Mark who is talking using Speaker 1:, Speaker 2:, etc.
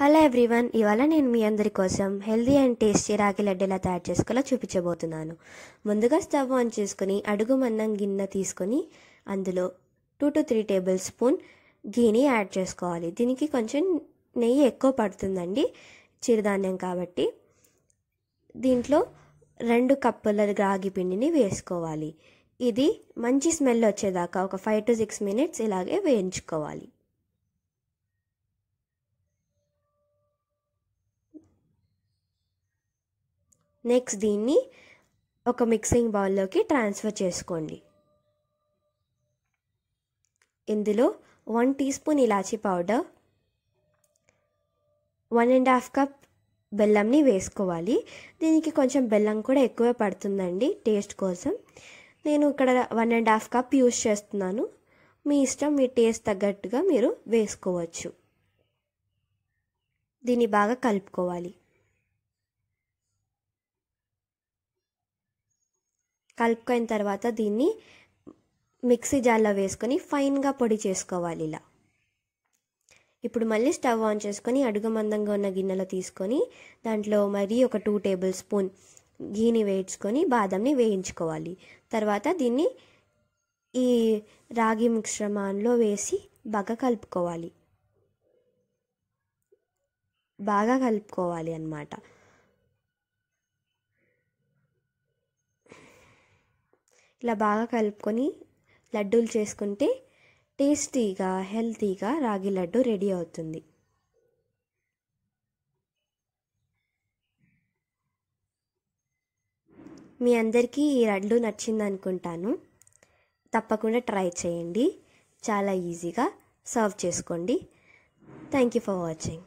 Speaker 1: hello everyone ఇవాళ నేను మీ అందరి కోసం హెల్దీ అండ్ టేస్టీ రాగి లడ్డూలా తయారు చేసుకోవాలో చూపించబోతున్నాను ముందుగా స్టవ్ ఆన్ చేసుకుని అడుగు మన్నం గిన్నె తీసుకొని అందులో two to three table spoon గీని యాడ్ చేసుకోవాలి దీనికి కొంచెం నెయ్యి ఎక్కువ పడుతుందండి చిరుధాన్యం కాబట్టి దీంట్లో రెండు కప్పుల రాగి పిండిని వేసుకోవాలి ఇది మంచి స్మెల్ వచ్చేదాకా ఒక ఫైవ్ టు సిక్స్ మినిట్స్ ఇలాగే వేయించుకోవాలి నెక్స్ట్ దీన్ని ఒక మిక్సింగ్ బౌల్లోకి ట్రాన్స్ఫర్ చేసుకోండి ఇందులో వన్ టీ స్పూన్ ఇలాచీ powder one and half cup బెల్లంని వేసుకోవాలి దీనికి కొంచెం బెల్లం కూడా ఎక్కువే పడుతుందండి టేస్ట్ కోసం నేను ఇక్కడ one and half cup use చేస్తున్నాను మీ ఇష్టం మీ టేస్ట్ తగ్గట్టుగా మీరు వేసుకోవచ్చు దీన్ని బాగా కలుపుకోవాలి కలుపుకున్న తర్వాత దీన్ని మిక్సీ జార్లో వేసుకొని ఫైన్గా పొడి చేసుకోవాలి ఇలా ఇప్పుడు మళ్ళీ స్టవ్ ఆన్ చేసుకొని అడుగు మందంగా ఉన్న గిన్నెలో తీసుకొని దాంట్లో మరీ ఒక టూ టేబుల్ స్పూన్ ఘీని వేయించుకొని బాదంని వేయించుకోవాలి తర్వాత దీన్ని ఈ రాగి మిశ్రమాన్లో వేసి బాగా కలుపుకోవాలి బాగా కలుపుకోవాలి అన్నమాట ఇలా బాగా కలుపుకొని లడ్డూలు చేసుకుంటే టేస్టీగా హెల్తీగా రాగి లడ్డు రెడీ అవుతుంది మీ అందరికీ ఈ లడ్డు నచ్చింది అనుకుంటాను తప్పకుండా ట్రై చేయండి చాలా ఈజీగా సర్వ్ చేసుకోండి థ్యాంక్ యూ ఫర్ వాచింగ్